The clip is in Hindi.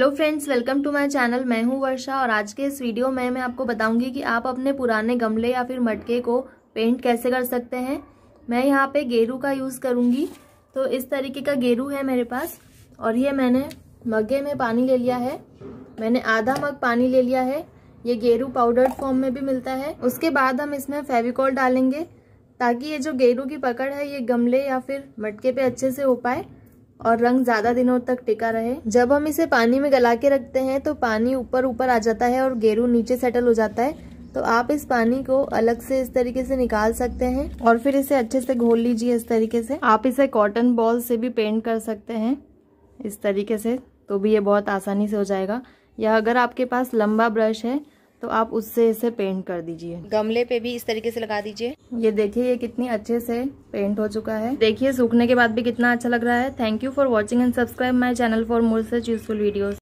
hello friends welcome to my channel मैं हूं वर्षा और आज के इस वीडियो में मैं आपको बताऊंगी कि आप अपने पुराने गमले या फिर मटके को पेंट कैसे कर सकते हैं मैं यहां पे गेरू का यूज़ करूंगी तो इस तरीके का गेरू है मेरे पास और ये मैंने मगे में पानी ले लिया है मैंने आधा मग पानी ले लिया है ये गेरू पाउडर फॉर्म में भी मिलता है उसके बाद हम इसमें फेविकॉल डालेंगे ताकि ये जो गेरू की पकड़ है ये गमले या फिर मटके पे अच्छे से हो पाए और रंग ज्यादा दिनों तक टिका रहे जब हम इसे पानी में गला के रखते हैं तो पानी ऊपर ऊपर आ जाता है और गेरू नीचे सेटल हो जाता है तो आप इस पानी को अलग से इस तरीके से निकाल सकते हैं और फिर इसे अच्छे से घोल लीजिए इस तरीके से आप इसे कॉटन बॉल से भी पेंट कर सकते हैं इस तरीके से तो भी ये बहुत आसानी से हो जाएगा या अगर आपके पास लंबा ब्रश है तो आप उससे इसे पेंट कर दीजिए गमले पे भी इस तरीके से लगा दीजिए ये देखिए ये कितनी अच्छे से पेंट हो चुका है देखिए सूखने के बाद भी कितना अच्छा लग रहा है thank you for watching and subscribe my channel for more such useful videos